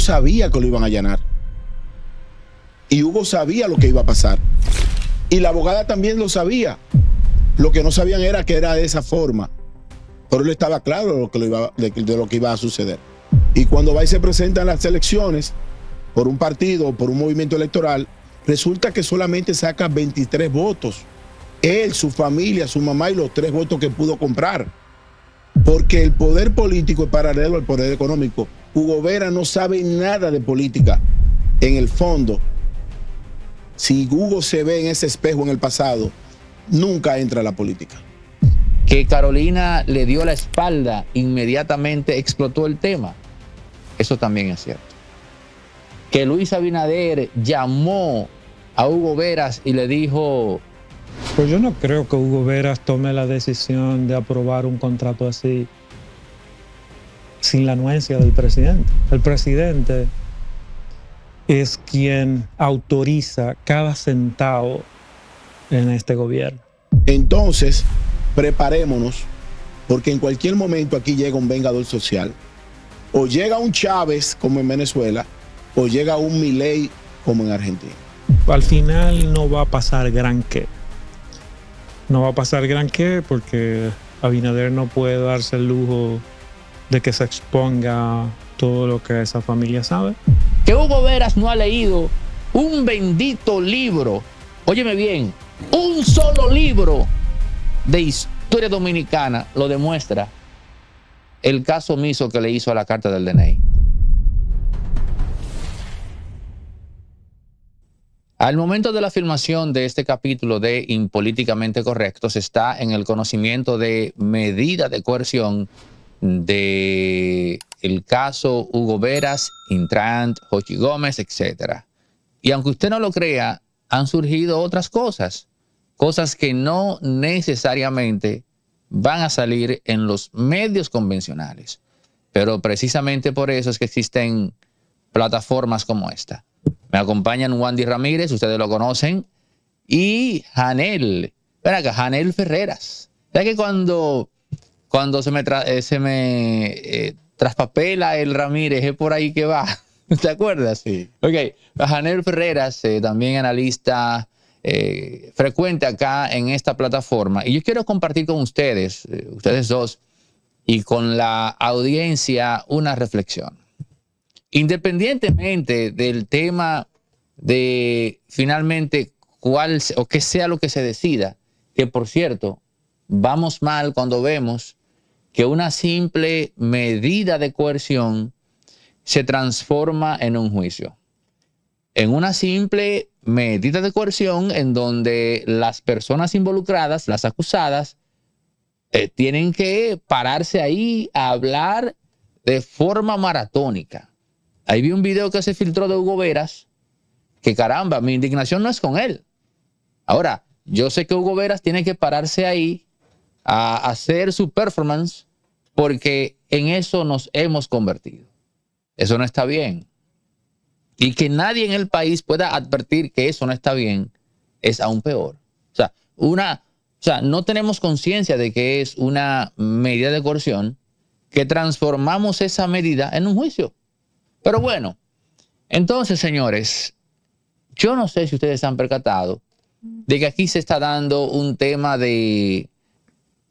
sabía que lo iban a allanar. Y Hugo sabía lo que iba a pasar. Y la abogada también lo sabía. Lo que no sabían era que era de esa forma. Pero él estaba claro de lo que, iba, lo que iba a suceder. Y cuando va y se presentan las elecciones por un partido o por un movimiento electoral, resulta que solamente saca 23 votos. Él, su familia, su mamá y los tres votos que pudo comprar. Porque el poder político es paralelo al poder económico Hugo Vera no sabe nada de política en el fondo. Si Hugo se ve en ese espejo en el pasado, nunca entra a la política. Que Carolina le dio la espalda, inmediatamente explotó el tema. Eso también es cierto. Que Luis Abinader llamó a Hugo Veras y le dijo... Pues yo no creo que Hugo Veras tome la decisión de aprobar un contrato así sin la anuencia del presidente. El presidente es quien autoriza cada centavo en este gobierno. Entonces, preparémonos, porque en cualquier momento aquí llega un vengador social. O llega un Chávez como en Venezuela, o llega un Milei como en Argentina. Al final no va a pasar gran qué. No va a pasar gran qué porque Abinader no puede darse el lujo de que se exponga todo lo que esa familia sabe. Que Hugo Veras no ha leído un bendito libro, óyeme bien, un solo libro de historia dominicana lo demuestra el caso omiso que le hizo a la carta del DNI. Al momento de la filmación de este capítulo de Impolíticamente Correctos está en el conocimiento de medida de coerción de el caso Hugo Veras, Intrant, Jochi Gómez, etc. Y aunque usted no lo crea, han surgido otras cosas, cosas que no necesariamente van a salir en los medios convencionales. Pero precisamente por eso es que existen plataformas como esta. Me acompañan Wandy Ramírez, ustedes lo conocen, y Janel, ven acá, Janel Ferreras. Ya que cuando cuando se me, eh, se me eh, traspapela el Ramírez, es por ahí que va. ¿Te acuerdas? Sí. Ok, Janel Ferreras, eh, también analista frecuente acá en esta plataforma. Y yo quiero compartir con ustedes, ustedes dos, y con la audiencia una reflexión. Independientemente del tema de finalmente cuál o qué sea lo que se decida, que por cierto, vamos mal cuando vemos que una simple medida de coerción se transforma en un juicio. En una simple medida de coerción en donde las personas involucradas, las acusadas, eh, tienen que pararse ahí a hablar de forma maratónica. Ahí vi un video que se filtró de Hugo Veras, que caramba, mi indignación no es con él. Ahora, yo sé que Hugo Veras tiene que pararse ahí a hacer su performance porque en eso nos hemos convertido. Eso no está bien. Y que nadie en el país pueda advertir que eso no está bien es aún peor. O sea, una, o sea no tenemos conciencia de que es una medida de coerción que transformamos esa medida en un juicio. Pero bueno, entonces, señores, yo no sé si ustedes han percatado de que aquí se está dando un tema de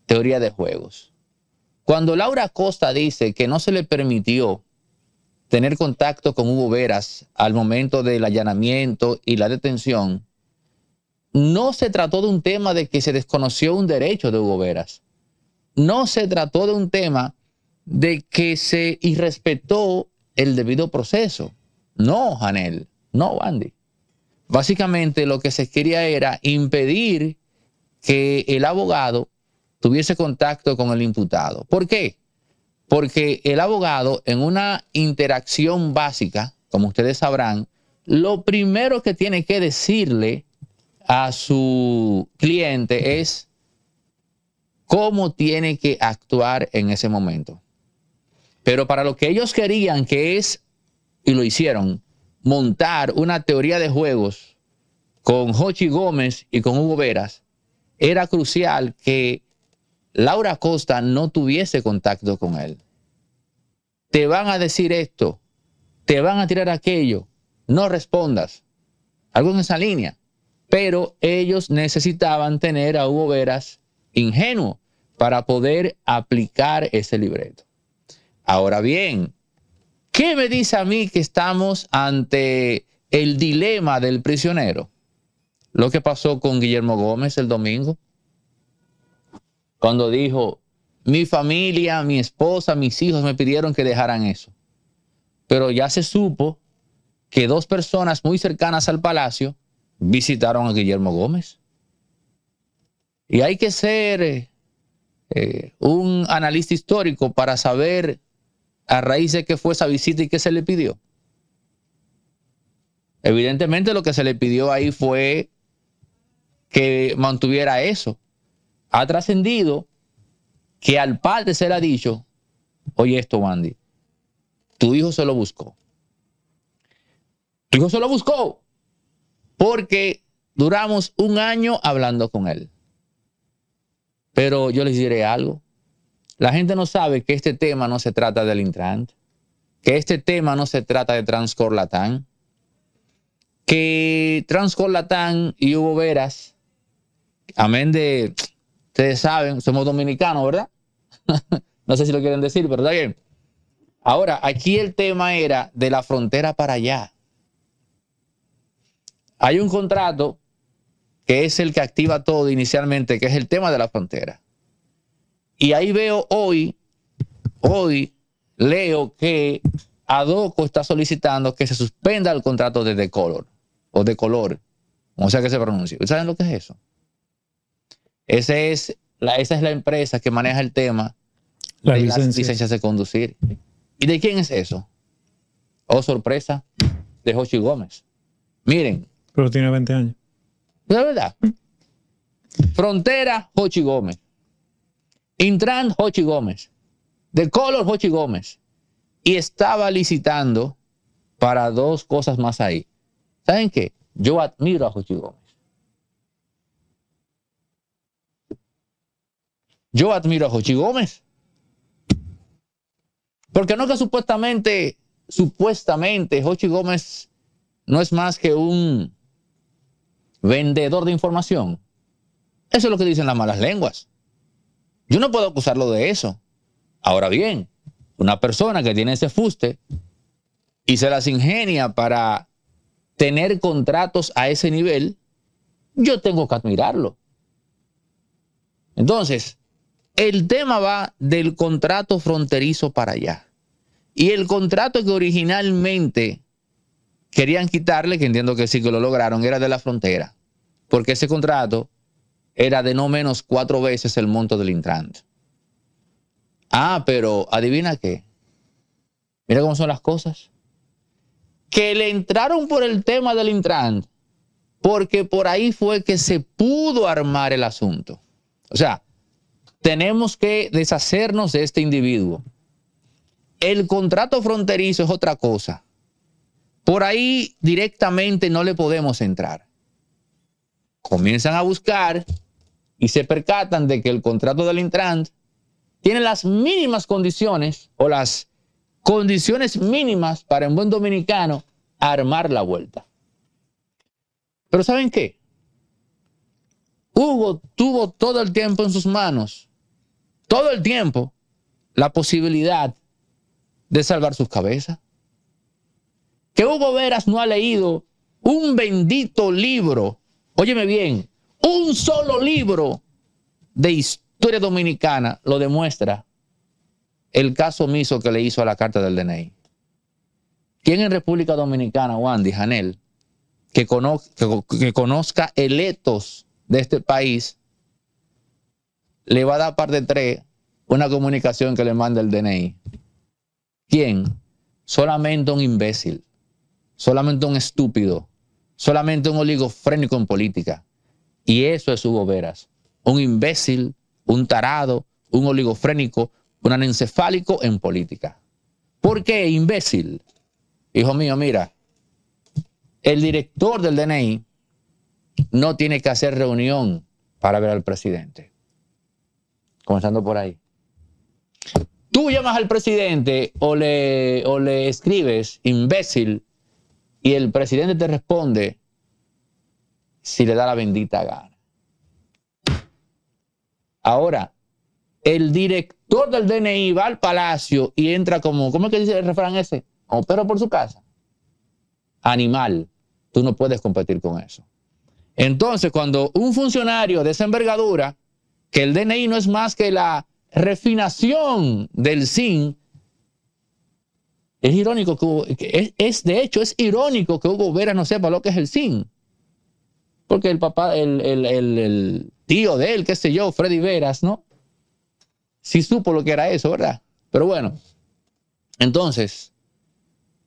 teoría de juegos. Cuando Laura Costa dice que no se le permitió tener contacto con Hugo Veras al momento del allanamiento y la detención, no se trató de un tema de que se desconoció un derecho de Hugo Veras. No se trató de un tema de que se irrespetó el debido proceso. No, Janel, no, Andy. Básicamente lo que se quería era impedir que el abogado tuviese contacto con el imputado. ¿Por qué? Porque el abogado en una interacción básica, como ustedes sabrán, lo primero que tiene que decirle a su cliente es cómo tiene que actuar en ese momento. Pero para lo que ellos querían, que es, y lo hicieron, montar una teoría de juegos con Jochi Gómez y con Hugo Veras, era crucial que Laura Costa no tuviese contacto con él. Te van a decir esto, te van a tirar aquello, no respondas. Algo en esa línea. Pero ellos necesitaban tener a Hugo Veras ingenuo para poder aplicar ese libreto. Ahora bien, ¿qué me dice a mí que estamos ante el dilema del prisionero? Lo que pasó con Guillermo Gómez el domingo cuando dijo, mi familia, mi esposa, mis hijos me pidieron que dejaran eso. Pero ya se supo que dos personas muy cercanas al palacio visitaron a Guillermo Gómez. Y hay que ser eh, eh, un analista histórico para saber a raíz de qué fue esa visita y qué se le pidió. Evidentemente lo que se le pidió ahí fue que mantuviera eso, ha trascendido que al padre se le ha dicho, oye esto, Wandy, tu hijo se lo buscó. Tu hijo se lo buscó porque duramos un año hablando con él. Pero yo les diré algo. La gente no sabe que este tema no se trata del Intrant, que este tema no se trata de Transcorlatán, que Transcorlatán y Hugo Veras, amén de Ustedes saben, somos dominicanos, ¿verdad? no sé si lo quieren decir, pero está bien. Ahora, aquí el tema era de la frontera para allá. Hay un contrato que es el que activa todo inicialmente, que es el tema de la frontera. Y ahí veo hoy, hoy leo que Adoco está solicitando que se suspenda el contrato de Decolor, o de color, o sea que se ¿Ustedes ¿Saben lo que es eso? esa es la empresa que maneja el tema la de licencia. las licencias de conducir. ¿Y de quién es eso? Oh, sorpresa, de Jochi Gómez. Miren. Pero tiene 20 años. La verdad. Frontera, Jochi Gómez. Intran, Jochi Gómez. De Color, Jochi Gómez. Y estaba licitando para dos cosas más ahí. ¿Saben qué? Yo admiro a Gómez. Yo admiro a Jochi Gómez. Porque no que supuestamente, supuestamente, Jochi Gómez no es más que un vendedor de información. Eso es lo que dicen las malas lenguas. Yo no puedo acusarlo de eso. Ahora bien, una persona que tiene ese fuste y se las ingenia para tener contratos a ese nivel, yo tengo que admirarlo. Entonces, el tema va del contrato fronterizo para allá. Y el contrato que originalmente querían quitarle, que entiendo que sí que lo lograron, era de la frontera. Porque ese contrato era de no menos cuatro veces el monto del Intrant. Ah, pero adivina qué. Mira cómo son las cosas. Que le entraron por el tema del Intrant, porque por ahí fue que se pudo armar el asunto. O sea, tenemos que deshacernos de este individuo. El contrato fronterizo es otra cosa. Por ahí directamente no le podemos entrar. Comienzan a buscar y se percatan de que el contrato del Intran tiene las mínimas condiciones o las condiciones mínimas para un buen dominicano armar la vuelta. Pero ¿saben qué? Hugo tuvo todo el tiempo en sus manos todo el tiempo la posibilidad de salvar sus cabezas. Que Hugo Veras no ha leído un bendito libro, óyeme bien, un solo libro de historia dominicana lo demuestra el caso omiso que le hizo a la carta del DNI. ¿Quién en República Dominicana, Wandy, Janel, que, conozca el etos de este país, le va a dar parte 3 una comunicación que le manda el DNI. ¿Quién? Solamente un imbécil, solamente un estúpido, solamente un oligofrénico en política. Y eso es Hugo Veras. Un imbécil, un tarado, un oligofrénico, un anencefálico en política. ¿Por qué, imbécil? Hijo mío, mira, el director del DNI no tiene que hacer reunión para ver al presidente. Comenzando por ahí. Tú llamas al presidente o le, le escribes, imbécil, y el presidente te responde si le da la bendita gana. Ahora, el director del DNI va al palacio y entra como, ¿cómo es que dice el refrán ese? Como perro por su casa. Animal, tú no puedes competir con eso. Entonces, cuando un funcionario de esa envergadura que el DNI no es más que la refinación del SIN. Es irónico que, es, de hecho, es irónico que Hugo Vera no sepa lo que es el SIN. Porque el papá, el, tío de él, qué sé yo, Freddy Veras, ¿no? Sí supo lo que era eso, ¿verdad? Pero bueno, entonces,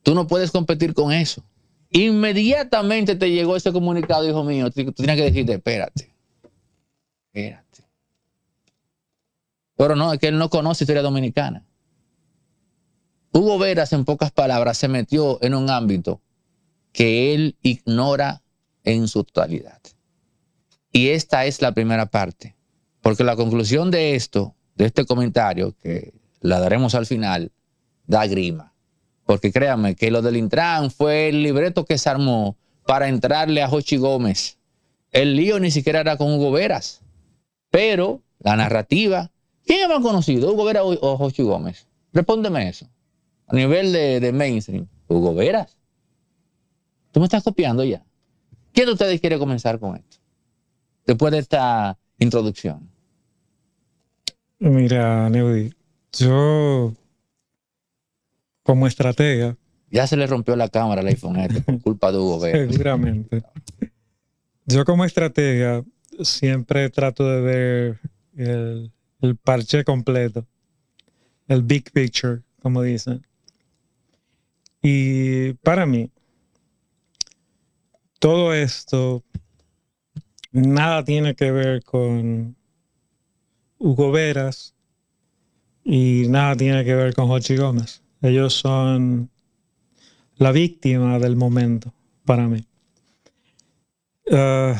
tú no puedes competir con eso. Inmediatamente te llegó ese comunicado, hijo mío, tú tienes que decirte, espérate, espérate. Pero no, es que él no conoce historia dominicana. Hugo Veras, en pocas palabras, se metió en un ámbito que él ignora en su totalidad. Y esta es la primera parte, porque la conclusión de esto, de este comentario, que la daremos al final, da grima. Porque créanme, que lo del Intran fue el libreto que se armó para entrarle a Jochi Gómez. El lío ni siquiera era con Hugo Veras, pero la narrativa ¿Quién es más conocido, Hugo Veras o Joshua Gómez? Respóndeme eso. A nivel de, mainstream, Hugo Veras. Tú me estás copiando ya. ¿Quién de ustedes quiere comenzar con esto? Después de esta introducción. Mira, Neudi, yo como estratega. Ya se le rompió la cámara al iPhone este, culpa de Hugo Veras. Seguramente. Yo como estratega siempre trato de ver el el parche completo, el big picture, como dicen. Y para mí, todo esto nada tiene que ver con Hugo Veras y nada tiene que ver con Jochi Gómez. Ellos son la víctima del momento para mí. Ah,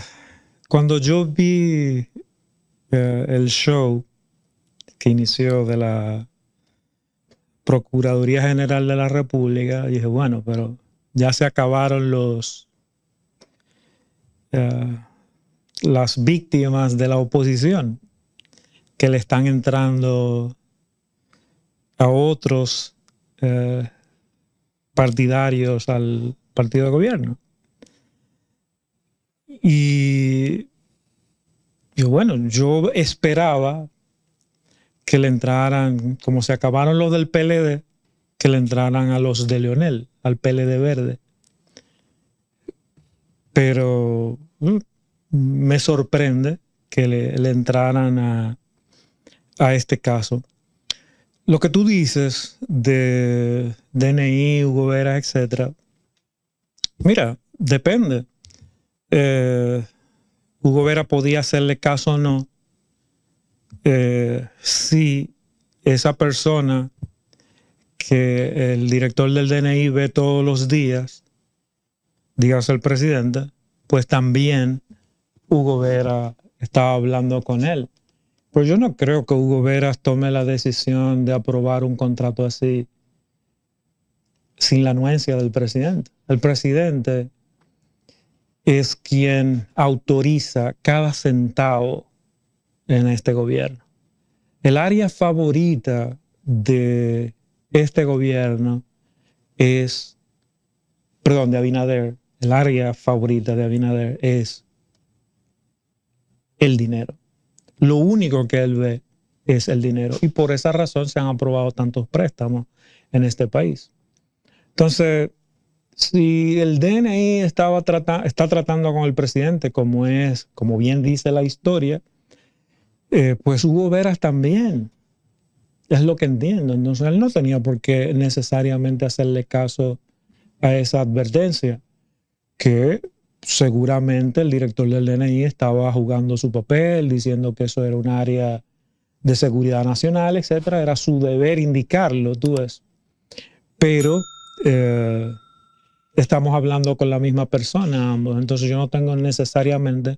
cuando yo vi eh, el show que inició de la Procuraduría General de la República, dije, bueno, pero ya se acabaron los eh, las víctimas de la oposición que le están entrando a otros eh, partidarios al partido de gobierno. Y yo, bueno, yo esperaba que le entraran, como se acabaron los del PLD, que le entraran a los de Leonel, al PLD verde. Pero mm, me sorprende que le, entraran a, este caso. Lo que tú dices de DNI, Hugo Vera, etc. Mira, depende. Eh, Hugo Vera podía hacerle caso o no eh, si esa persona que el director del DNI ve todos los días, dígase el presidente, pues también Hugo Vera estaba hablando con él. Pero yo no creo que Hugo Vera tome la decisión de aprobar un contrato así sin la anuencia del presidente. El presidente es quien autoriza cada centavo en este gobierno. El área favorita de este gobierno es, perdón, de Abinader, el área favorita de Abinader es el dinero. Lo único que él ve es el dinero. Y por esa razón se han aprobado tantos préstamos en este país. Entonces, si el DNI estaba está tratando con el presidente, como es, como bien dice la historia, eh, pues hubo Veras también. Es lo que entiendo. Entonces él no tenía por qué necesariamente hacerle caso a esa advertencia, que seguramente el director del DNI estaba jugando su papel, diciendo que eso era un área de seguridad nacional, etc. Era su deber indicarlo, tú ves. Pero eh, estamos hablando con la misma persona ambos, entonces yo no tengo necesariamente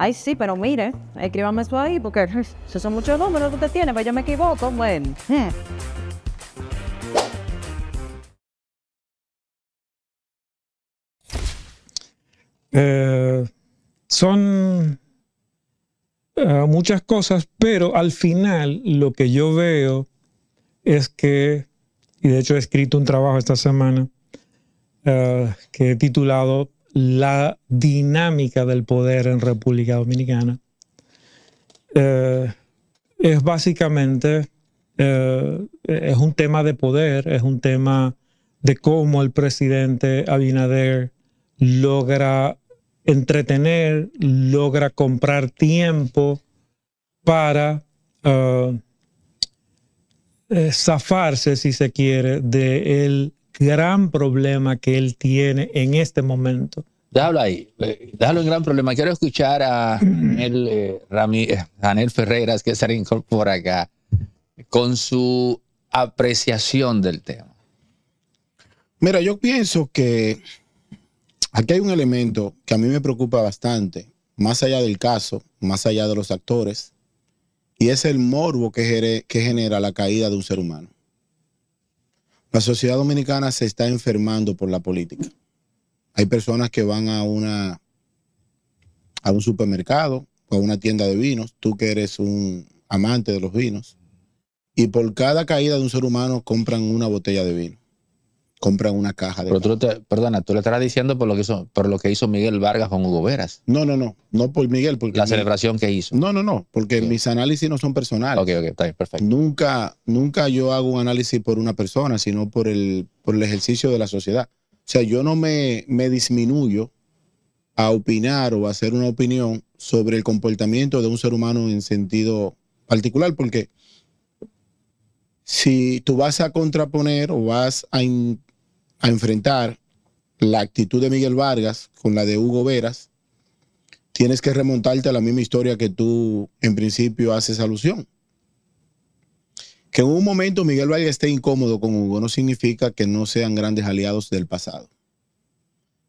Ay, sí, pero mire, escríbame eso ahí, porque esos son muchos números que usted tiene, pero pues yo me equivoco, bueno. Eh, son eh, muchas cosas, pero al final lo que yo veo es que, y de hecho he escrito un trabajo esta semana eh, que he titulado la dinámica del poder en República Dominicana. Eh, es básicamente, eh, es un tema de poder, es un tema de cómo el presidente Abinader logra entretener, logra comprar tiempo para eh, zafarse, si se quiere, de él gran problema que él tiene en este momento. Déjalo ahí, eh, déjalo un gran problema. Quiero escuchar a Daniel eh, eh, Ferreras, que se por acá, con su apreciación del tema. Mira, yo pienso que aquí hay un elemento que a mí me preocupa bastante, más allá del caso, más allá de los actores, y es el morbo que genera la caída de un ser humano. La sociedad dominicana se está enfermando por la política. Hay personas que van a una a un supermercado o a una tienda de vinos, tú que eres un amante de los vinos, y por cada caída de un ser humano compran una botella de vino compran una caja de. Pero tú perdona, tú le estarás diciendo por lo que hizo, por lo que hizo Miguel Vargas con Hugo Veras. No, no, no, no por Miguel, porque la celebración que hizo. No, no, no, porque mis análisis no son personales. Ok, ok, está perfecto. Nunca, nunca yo hago un análisis por una persona, sino por el, por el ejercicio de la sociedad. O sea, yo no me, me disminuyo a opinar o a hacer una opinión sobre el comportamiento de un ser humano en sentido particular, porque si tú vas a contraponer o vas a a enfrentar la actitud de Miguel Vargas con la de Hugo Veras, tienes que remontarte a la misma historia que tú en principio haces alusión. Que en un momento Miguel Vargas esté incómodo con Hugo no significa que no sean grandes aliados del pasado.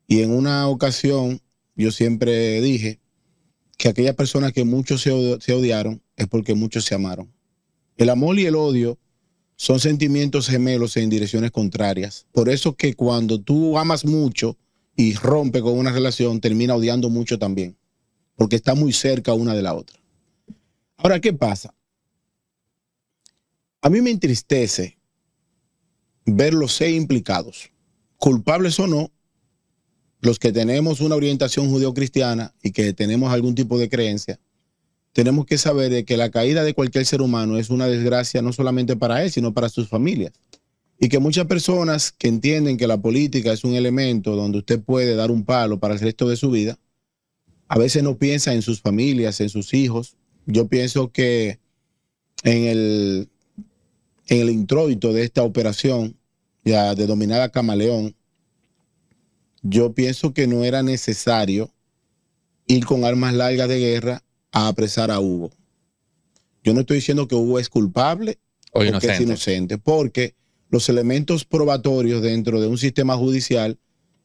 Y en una ocasión yo siempre dije que aquellas personas que muchos se, se odiaron es porque muchos se amaron. El amor y el odio son sentimientos gemelos en direcciones contrarias. Por eso que cuando tú amas mucho y rompe con una relación, termina odiando mucho también, porque está muy cerca una de la otra. Ahora, ¿qué pasa? A mí me entristece ver los seis implicados, culpables o no, los que tenemos una orientación judeocristiana y que tenemos algún tipo de creencia, tenemos que saber que la caída de cualquier ser humano es una desgracia no solamente para él, sino para sus familias. Y que muchas personas que entienden que la política es un elemento donde usted puede dar un palo para el resto de su vida, a veces no piensa en sus familias, en sus hijos. Yo pienso que en el, en el introito de esta operación, ya denominada Camaleón, yo pienso que no era necesario ir con armas largas de guerra a apresar a Hugo. Yo no estoy diciendo que Hugo es culpable o que es inocente, porque los elementos probatorios dentro de un sistema judicial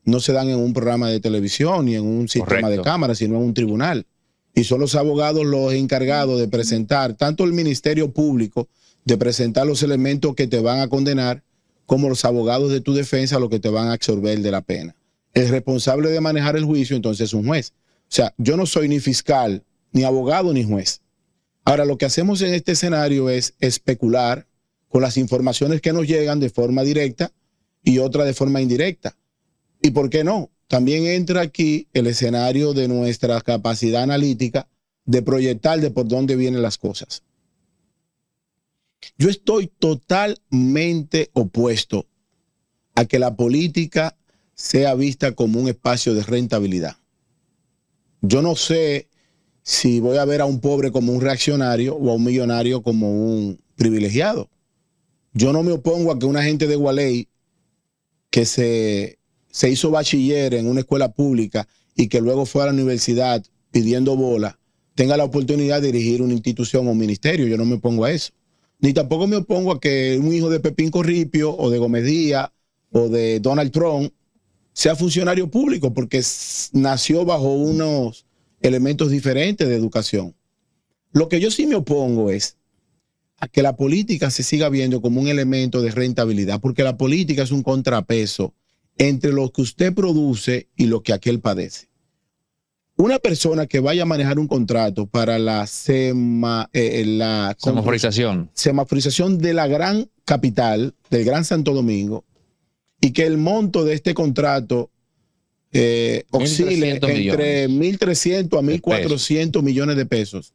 no se dan en un programa de televisión ni en un sistema de cámara, sino en un tribunal. Y son los abogados los encargados de presentar, tanto el Ministerio Público, de presentar los elementos que te van a condenar, como los abogados de tu defensa, los que te van a absorber de la pena. El responsable de manejar el juicio entonces es un juez. O sea, yo no soy ni fiscal, ni abogado ni juez. Ahora, lo que hacemos en este escenario es especular con las informaciones que nos llegan de forma directa y otra de forma indirecta. ¿Y por qué no? También entra aquí el escenario de nuestra capacidad analítica de proyectar de por dónde vienen las cosas. Yo estoy totalmente opuesto a que la política sea vista como un espacio de rentabilidad. Yo no sé si voy a ver a un pobre como un reaccionario o a un millonario como un privilegiado. Yo no me opongo a que una gente de Gualey que se, se hizo bachiller en una escuela pública y que luego fue a la universidad pidiendo bola, tenga la oportunidad de dirigir una institución o un ministerio. Yo no me opongo a eso. Ni tampoco me opongo a que un hijo de Pepín Corripio o de Gómez Díaz o de Donald Trump sea funcionario público porque nació bajo unos elementos diferentes de educación. Lo que yo sí me opongo es a que la política se siga viendo como un elemento de rentabilidad, porque la política es un contrapeso entre lo que usted produce y lo que aquel padece. Una persona que vaya a manejar un contrato para la, sema, eh, eh, la semaforización. semaforización de la gran capital, del Gran Santo Domingo, y que el monto de este contrato eh, entre 1.300 a 1.400 millones de pesos,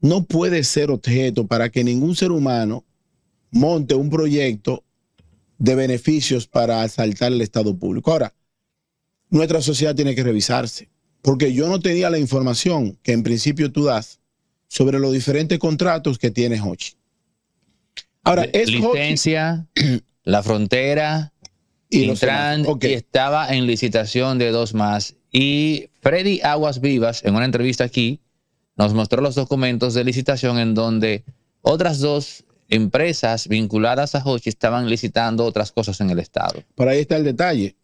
no puede ser objeto para que ningún ser humano monte un proyecto de beneficios para asaltar el Estado público. Ahora, nuestra sociedad tiene que revisarse, porque yo no tenía la información que en principio tú das sobre los diferentes contratos que tiene Hochi. Ahora, es licencia, la frontera, y estaba en licitación de dos más. Y Freddy Aguas Vivas, en una entrevista aquí, nos mostró los documentos de licitación en donde otras dos empresas vinculadas a Hochi estaban licitando otras cosas en el Estado. Por ahí está el detalle.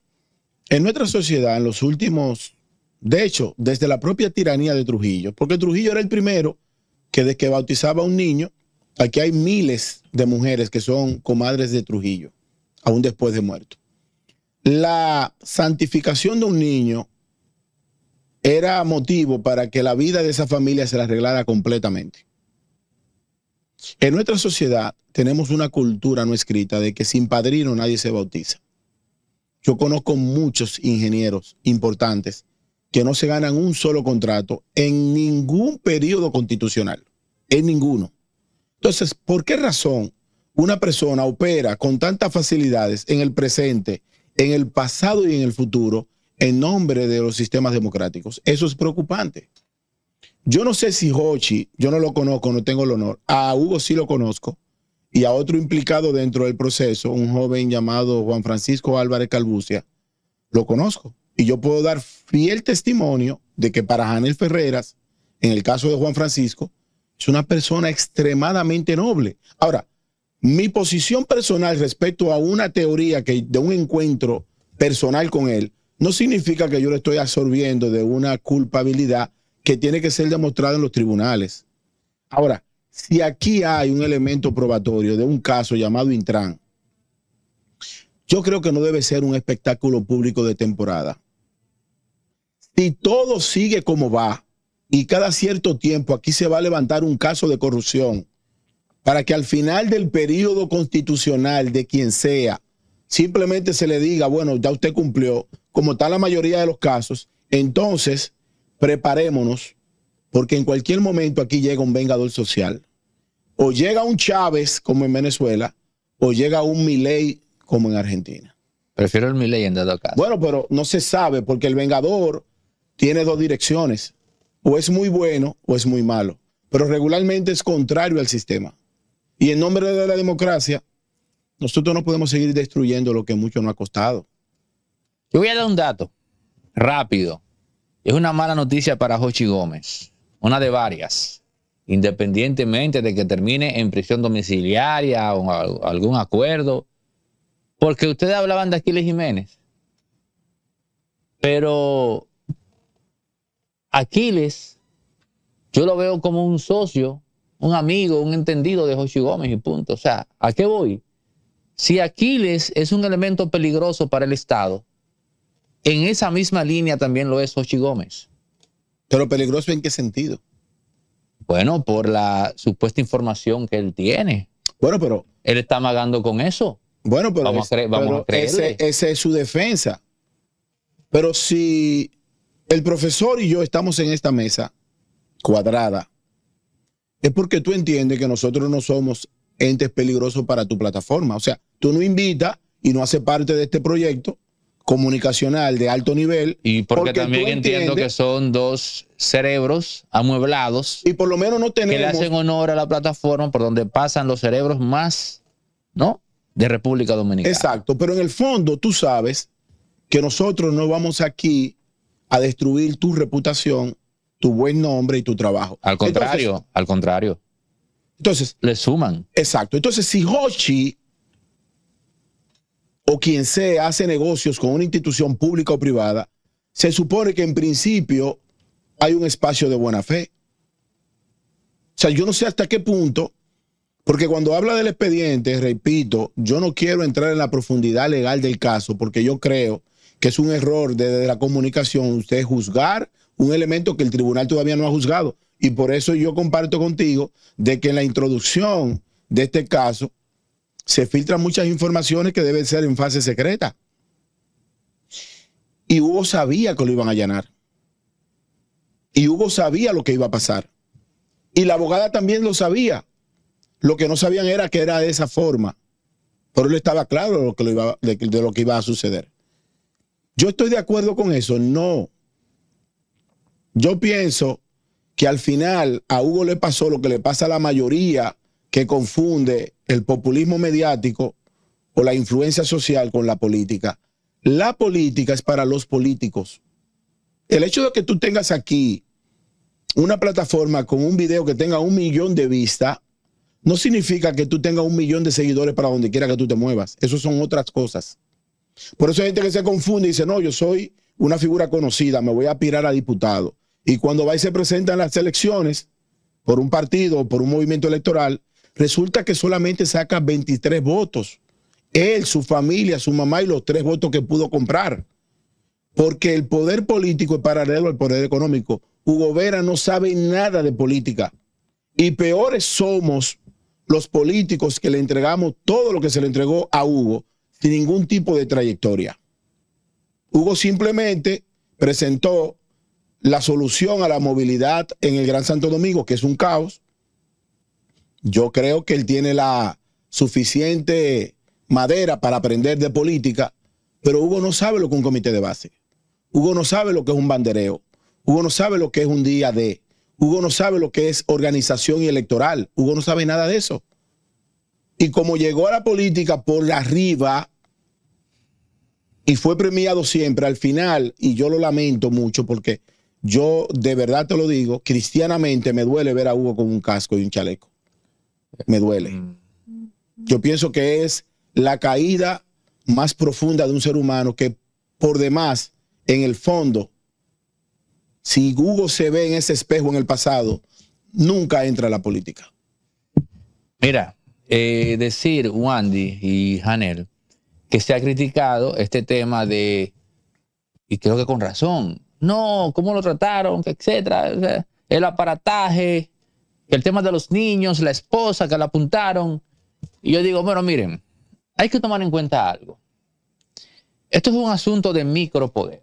En nuestra sociedad, en los últimos, de hecho, desde la propia tiranía de Trujillo, porque Trujillo era el primero que desde que bautizaba a un niño, aquí hay miles de mujeres que son comadres de Trujillo, aún después de muerto la santificación de un niño era motivo para que la vida de esa familia se la arreglara completamente. En nuestra sociedad tenemos una cultura no escrita de que sin padrino nadie se bautiza. Yo conozco muchos ingenieros importantes que no se ganan un solo contrato en ningún periodo constitucional, en ninguno. Entonces, ¿por qué razón una persona opera con tantas facilidades en el presente en el pasado y en el futuro en nombre de los sistemas democráticos. Eso es preocupante. Yo no sé si Hochi, yo no lo conozco, no tengo el honor. A Hugo sí lo conozco y a otro implicado dentro del proceso, un joven llamado Juan Francisco Álvarez Calbucia, lo conozco. Y yo puedo dar fiel testimonio de que para Janel Ferreras, en el caso de Juan Francisco, es una persona extremadamente noble. Ahora, mi posición personal respecto a una teoría que de un encuentro personal con él no significa que yo le estoy absorbiendo de una culpabilidad que tiene que ser demostrada en los tribunales. Ahora, si aquí hay un elemento probatorio de un caso llamado Intran, yo creo que no debe ser un espectáculo público de temporada. Si todo sigue como va y cada cierto tiempo aquí se va a levantar un caso de corrupción, para que al final del periodo constitucional de quien sea, simplemente se le diga, bueno, ya usted cumplió, como está la mayoría de los casos, entonces preparémonos, porque en cualquier momento aquí llega un vengador social. O llega un Chávez, como en Venezuela, o llega un Milei, como en Argentina. Prefiero el Milei en dado caso. Bueno, pero no se sabe, porque el vengador tiene dos direcciones. O es muy bueno o es muy malo. Pero regularmente es contrario al sistema. Y en nombre de la democracia, nosotros no podemos seguir destruyendo lo que mucho nos ha costado. Yo voy a dar un dato rápido. Es una mala noticia para Jochi Gómez, una de varias, independientemente de que termine en prisión domiciliaria o algún acuerdo, porque ustedes hablaban de Aquiles Jiménez, pero Aquiles, yo lo veo como un socio un amigo, un entendido de Joshi Gómez y punto. O sea, ¿a qué voy? Si Aquiles es un elemento peligroso para el Estado, en esa misma línea también lo es Joshi Gómez. ¿Pero peligroso en qué sentido? Bueno, por la supuesta información que él tiene. Bueno, pero... Él está amagando con eso. Bueno, pero, vamos, a vamos es su defensa. Pero si el profesor y yo estamos en esta mesa cuadrada es porque tú entiendes que nosotros no somos entes peligrosos para tu plataforma. O sea, tú no invitas y no haces parte de este proyecto comunicacional de alto nivel. Y porque, también entiendo que son dos cerebros amueblados. Y por lo menos no tenemos... Que le hacen honor a la plataforma por donde pasan los cerebros más, ¿no? De República Dominicana. Exacto, pero en el fondo tú sabes que nosotros no vamos aquí a destruir tu reputación tu buen nombre y tu trabajo. Al contrario, al contrario. Entonces. Le suman. Exacto. Entonces, si Hochi o quien sea hace negocios con una institución pública o privada, se supone que en principio hay un espacio de buena fe. O sea, yo no sé hasta qué punto, porque cuando habla del expediente, repito, yo no quiero entrar en la profundidad legal del caso, porque yo creo que es un error desde la comunicación usted juzgar un elemento que el tribunal todavía no ha juzgado. Y por eso yo comparto contigo de que en la introducción de este caso se filtran muchas informaciones que deben ser en fase secreta. Y Hugo sabía que lo iban a allanar. Y Hugo sabía lo que iba a pasar. Y la abogada también lo sabía. Lo que no sabían era que era de esa forma. Pero él estaba claro de lo que iba a suceder. Yo estoy de acuerdo con eso. No. Yo pienso que al final a Hugo le pasó lo que le pasa a la mayoría que confunde el populismo mediático o la influencia social con la política. La política es para los políticos. El hecho de que tú tengas aquí una plataforma con un video que tenga un millón de vistas, no significa que tú tengas un millón de seguidores para donde quiera que tú te muevas. Eso son otras cosas. Por eso hay gente que se confunde y dice, no, yo soy una figura conocida, me voy a aspirar a diputado. Y cuando va y se presenta en las elecciones por un partido, o por un movimiento electoral, resulta que solamente saca 23 votos. Él, su familia, su mamá y los tres votos que pudo comprar. Porque el poder político es paralelo al poder económico. Hugo Vera no sabe nada de política. Y peores somos los políticos que le entregamos todo lo que se le entregó a Hugo sin ningún tipo de trayectoria. Hugo simplemente presentó la solución a la movilidad en el Gran Santo Domingo, que es un caos. Yo creo que él tiene la suficiente madera para aprender de política, pero Hugo no sabe lo que es un comité de base. Hugo no sabe lo que es un bandereo. Hugo no sabe lo que es un día de. Hugo no sabe lo que es organización electoral. Hugo no sabe nada de eso. Y como llegó a la política por arriba y fue premiado siempre al final, y yo lo lamento mucho porque yo de verdad te lo digo, cristianamente me duele ver a Hugo con un casco y un chaleco. Me duele. Mm. Yo pienso que es la caída más profunda de un ser humano que por demás, en el fondo, si Hugo se ve en ese espejo en el pasado, nunca entra a la política. Mira, eh, decir Wandy y Janel que se ha criticado este tema de, y creo que con razón, no, cómo lo trataron, etcétera, el aparataje, el tema de los niños, la esposa que la apuntaron. Y yo digo, bueno, miren, hay que tomar en cuenta algo. Esto es un asunto de micropoder.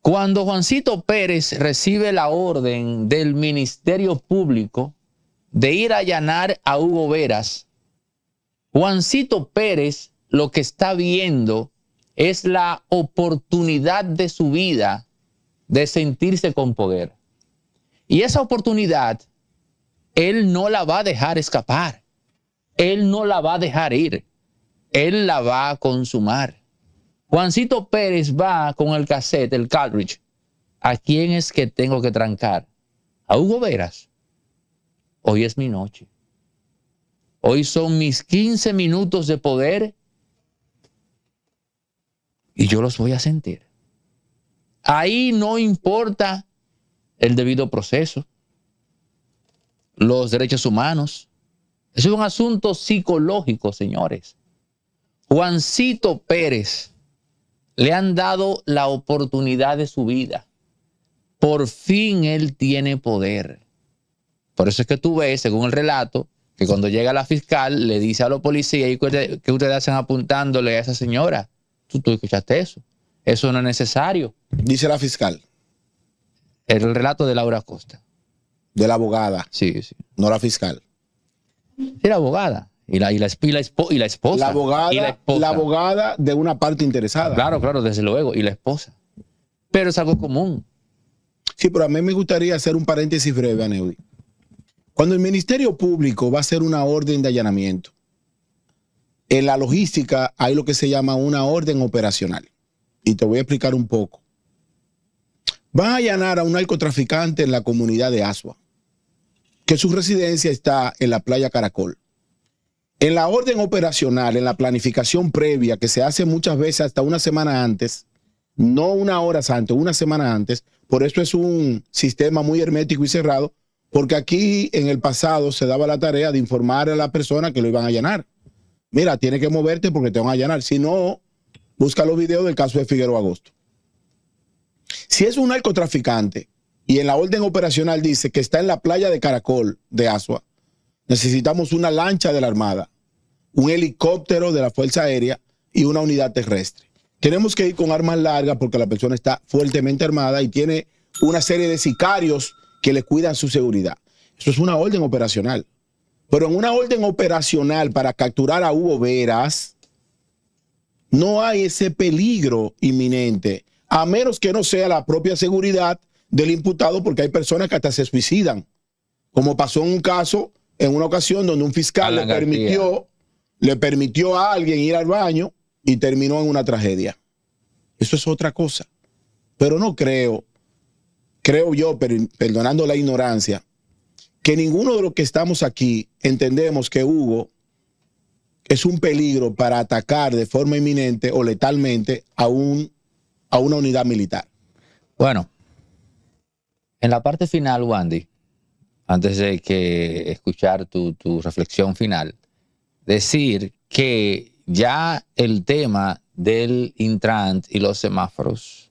Cuando Juancito Pérez recibe la orden del Ministerio Público de ir a allanar a Hugo Veras, Juancito Pérez lo que está viendo es la oportunidad de su vida de sentirse con poder. Y esa oportunidad, Él no la va a dejar escapar. Él no la va a dejar ir. Él la va a consumar. Juancito Pérez va con el cassette, el cartridge. ¿A quién es que tengo que trancar? A Hugo Veras. Hoy es mi noche. Hoy son mis 15 minutos de poder y yo los voy a sentir. Ahí no importa el debido proceso, los derechos humanos. Eso es un asunto psicológico, señores. Juancito Pérez le han dado la oportunidad de su vida. Por fin él tiene poder. Por eso es que tú ves, según el relato, que cuando llega la fiscal le dice a los policías, que ustedes hacen apuntándole a esa señora? tú escuchaste eso? Eso no es necesario. Dice la fiscal. El relato de Laura Costa. De la abogada. Sí, sí. No la fiscal. Sí, la abogada. Y la, esposa. La abogada, la, abogada de una parte interesada. Claro, claro, desde luego. Y la esposa. Pero es algo común. Sí, pero a mí me gustaría hacer un paréntesis breve, Aneudi. Cuando el Ministerio Público va a hacer una orden de allanamiento, en la logística hay lo que se llama una orden operacional. Y te voy a explicar un poco. Van a allanar a un narcotraficante en la comunidad de Asua, que su residencia está en la playa Caracol. En la orden operacional, en la planificación previa, que se hace muchas veces hasta una semana antes, no una hora antes, una semana antes, por eso es un sistema muy hermético y cerrado, porque aquí en el pasado se daba la tarea de informar a la persona que lo iban a allanar. Mira, tiene que moverte porque te van a allanar. Si no, busca los videos del caso de Figueroa Agosto. Si es un narcotraficante y en la orden operacional dice que está en la playa de Caracol de Asua, necesitamos una lancha de la Armada, un helicóptero de la Fuerza Aérea y una unidad terrestre. Tenemos que ir con armas largas porque la persona está fuertemente armada y tiene una serie de sicarios que le cuidan su seguridad. Eso es una orden operacional. Pero en una orden operacional para capturar a Hugo Veras, no hay ese peligro inminente, a menos que no sea la propia seguridad del imputado, porque hay personas que hasta se suicidan, como pasó en un caso, en una ocasión donde un fiscal le permitió, le permitió a alguien ir al baño y terminó en una tragedia. Eso es otra cosa. Pero no creo, creo yo, perdonando la ignorancia, que ninguno de los que estamos aquí entendemos que hubo, es un peligro para atacar de forma inminente o letalmente a, un, a una unidad militar. Bueno, en la parte final, Wandy, antes de que escuchar tu, tu reflexión final, decir que ya el tema del Intrant y los semáforos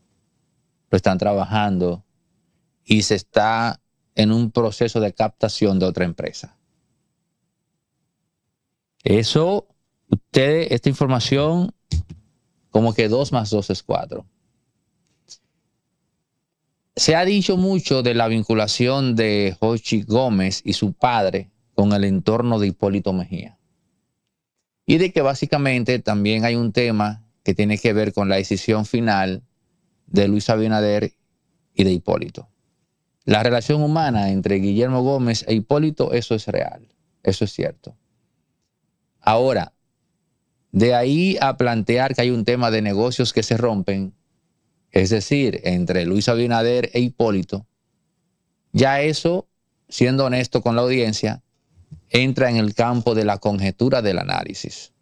lo están trabajando y se está en un proceso de captación de otra empresa. Eso, ustedes, esta información, como que 2 más 2 es 4. Se ha dicho mucho de la vinculación de Joshi Gómez y su padre con el entorno de Hipólito Mejía. Y de que básicamente también hay un tema que tiene que ver con la decisión final de Luis Abinader y de Hipólito. La relación humana entre Guillermo Gómez e Hipólito, eso es real, eso es cierto. Ahora, de ahí a plantear que hay un tema de negocios que se rompen, es decir, entre Luis Abinader e Hipólito, ya eso, siendo honesto con la audiencia, entra en el campo de la conjetura del análisis.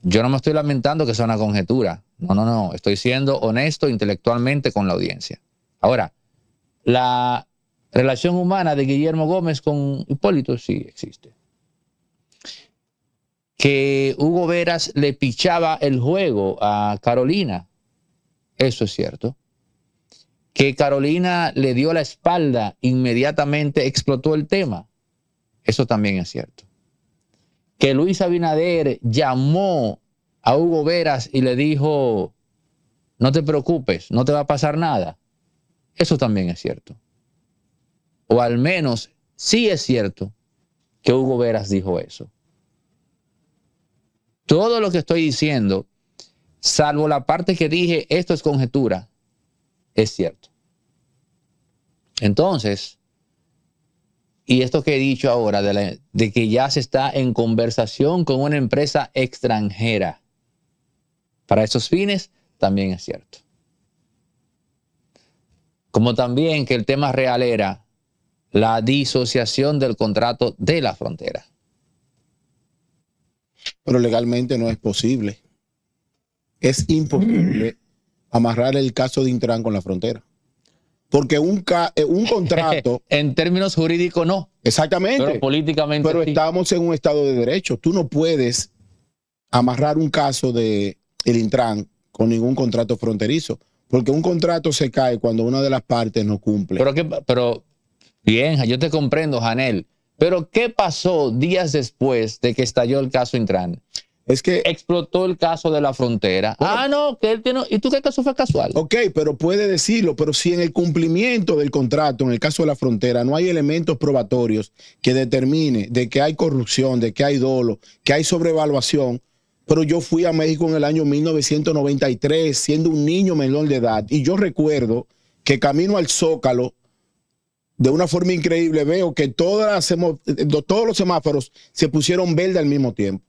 Yo no me estoy lamentando que sea una conjetura, no, no, no, estoy siendo honesto intelectualmente con la audiencia. Ahora, la relación humana de Guillermo Gómez con Hipólito sí existe que Hugo Veras le pichaba el juego a Carolina. Eso es cierto. Que Carolina le dio la espalda, inmediatamente explotó el tema. Eso también es cierto. Que Luis Abinader llamó a Hugo Veras y le dijo, no te preocupes, no te va a pasar nada. Eso también es cierto. O al menos sí es cierto que Hugo Veras dijo eso. Todo lo que estoy diciendo, salvo la parte que dije, esto es conjetura, es cierto. Entonces, y esto que he dicho ahora, de, que ya se está en conversación con una empresa extranjera para esos fines, también es cierto. Como también que el tema real era la disociación del contrato de la frontera pero legalmente no es posible. Es imposible amarrar el caso de Intran con la frontera. Porque un, eh, un contrato... en términos jurídicos no. Exactamente. Pero políticamente Pero estamos en un estado de derecho. Tú no puedes amarrar un caso de el Intran con ningún contrato fronterizo. Porque un contrato se cae cuando una de las partes no cumple. Pero, pero bien, yo te comprendo, Janel. Pero ¿qué pasó días después de que estalló el caso Intran? Es que explotó el caso de la frontera. ah, no, que él tiene. ¿Y tú qué caso fue casual? Ok, pero puede decirlo, pero si en el cumplimiento del contrato, en el caso de la frontera, no hay elementos probatorios que determine de que hay corrupción, de que hay dolo, que hay sobrevaluación. Pero yo fui a México en el año 1993, siendo un niño menor de edad, y yo recuerdo que camino al Zócalo de una forma increíble veo que todos los semáforos se pusieron verde al mismo tiempo.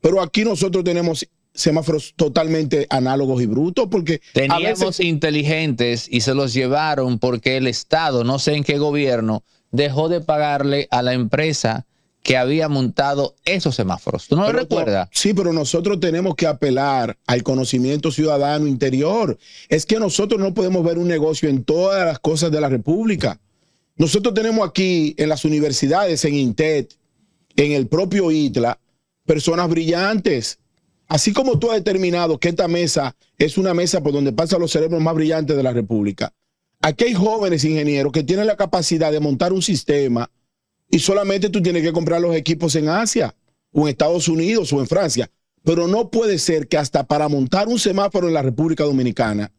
Pero aquí nosotros tenemos semáforos totalmente análogos y brutos porque teníamos inteligentes y se los llevaron porque el Estado, no sé en qué gobierno, dejó de pagarle a la empresa que había montado esos semáforos. ¿Tú no lo recuerdas? Sí, pero nosotros tenemos que apelar al conocimiento ciudadano interior. Es que nosotros no podemos ver un negocio en todas las cosas de la República. Nosotros tenemos aquí en las universidades, en INTET, en el propio ITLA, personas brillantes. Así como tú has determinado que esta mesa es una mesa por donde pasan los cerebros más brillantes de la República, aquí hay jóvenes ingenieros que tienen la capacidad de montar un sistema y solamente tú tienes que comprar los equipos en Asia o en Estados Unidos o en Francia. Pero no puede ser que hasta para montar un semáforo en la República Dominicana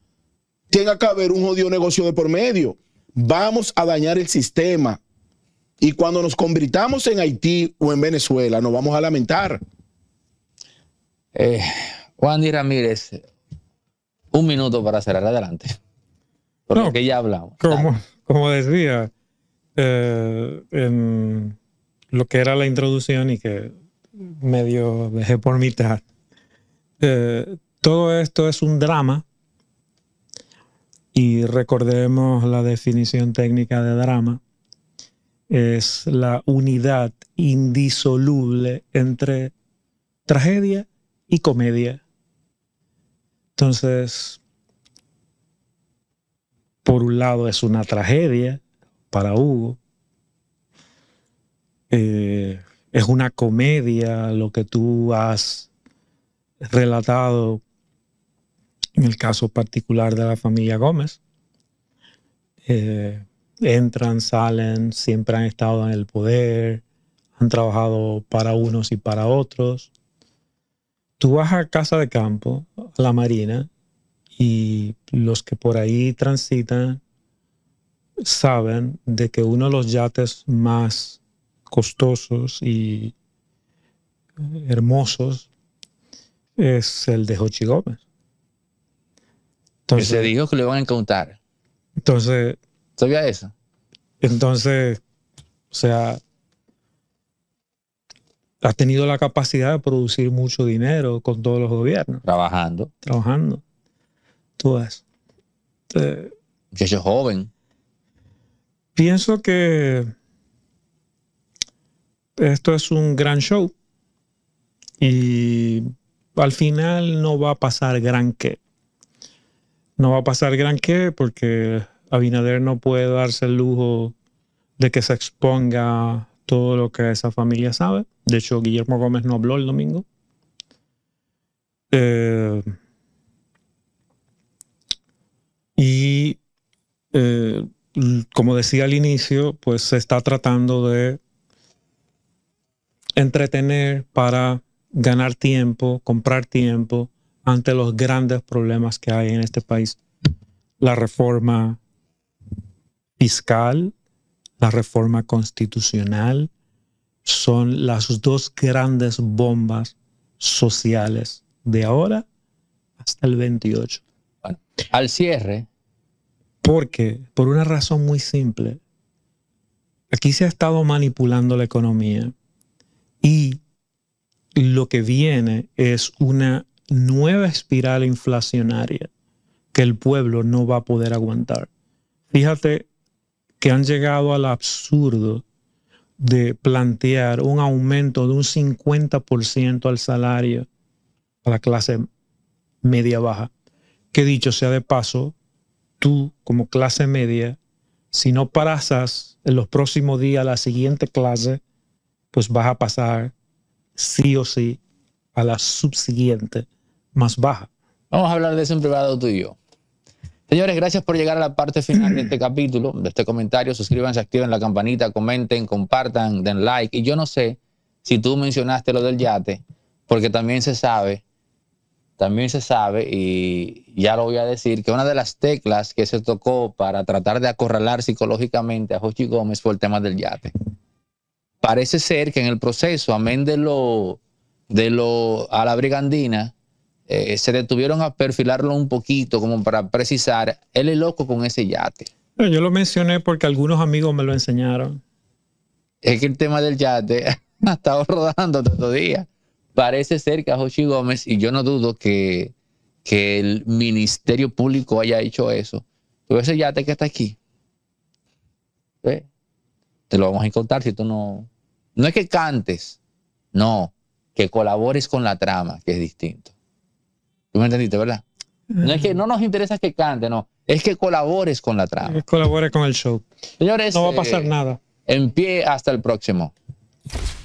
tenga que haber un jodido negocio de por medio vamos a dañar el sistema. Y cuando nos convirtamos en Haití o en Venezuela, nos vamos a lamentar. Juan eh, y Ramírez, un minuto para cerrar adelante. Porque ya hablamos. Como, como decía, eh, en lo que era la introducción y que medio dejé por mitad, eh, todo esto es un drama y recordemos la definición técnica de drama. Es la unidad indisoluble entre tragedia y comedia. Entonces, por un lado es una tragedia para Hugo. Eh, es una comedia lo que tú has relatado en el caso particular de la familia Gómez. Eh, entran, salen, siempre han estado en el poder, han trabajado para unos y para otros. Tú vas a casa de campo, a la marina, y los que por ahí transitan saben de que uno de los yates más costosos y hermosos es el de Hochi Gómez. Entonces, se dijo que le iban a encontrar. Entonces. ¿Sabía eso? Entonces, o sea, has tenido la capacidad de producir mucho dinero con todos los gobiernos. Trabajando. Trabajando. Tú ves. Yo soy joven. Pienso que esto es un gran show y al final no va a pasar gran qué no va a pasar gran qué porque Abinader no puede darse el lujo de que se exponga todo lo que esa familia sabe. De hecho, Guillermo Gómez no habló el domingo. Eh, y eh, como decía al inicio, pues se está tratando de entretener para ganar tiempo, comprar tiempo ante los grandes problemas que hay en este país. La reforma fiscal, la reforma constitucional, son las dos grandes bombas sociales de ahora hasta el 28. al cierre. Porque, por una razón muy simple, aquí se ha estado manipulando la economía y lo que viene es una nueva espiral inflacionaria que el pueblo no va a poder aguantar. Fíjate que han llegado al absurdo de plantear un aumento de un 50% al salario a la clase media baja. Que dicho sea de paso, tú como clase media, si no pasas en los próximos días la siguiente clase, pues vas a pasar sí o sí a la subsiguiente más baja. Vamos a hablar de eso en privado tú y yo. Señores, gracias por llegar a la parte final de este capítulo, de este comentario. Suscríbanse, activen la campanita, comenten, compartan, den like. Y yo no sé si tú mencionaste lo del yate, porque también se sabe, también se sabe, y ya lo voy a decir, que una de las teclas que se tocó para tratar de acorralar psicológicamente a Jochi Gómez fue el tema del yate. Parece ser que en el proceso, amén de lo de lo, a la brigandina, eh, se detuvieron a perfilarlo un poquito como para precisar, él es loco con ese yate. Yo lo mencioné porque algunos amigos me lo enseñaron. Es que el tema del yate ha estado rodando todo día. Parece ser que a Joshi Gómez, y yo no dudo que, que el Ministerio Público haya hecho eso, pero ese yate que está aquí, te lo vamos a encontrar si tú no... No es que cantes, no, que colabores con la trama, que es distinto. ¿Tú me entendiste, verdad? No es que mm. no nos interesa que cante, no. Es que colabores con la trama. Que colabores con el show. Señores, no va a pasar eh, nada. En pie, hasta el próximo.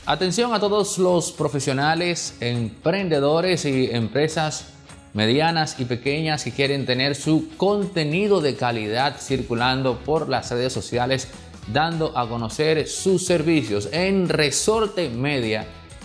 Atención a todos los profesionales, emprendedores y empresas medianas y pequeñas que quieren tener su contenido de calidad circulando por las redes sociales, dando a conocer sus servicios en Resorte Media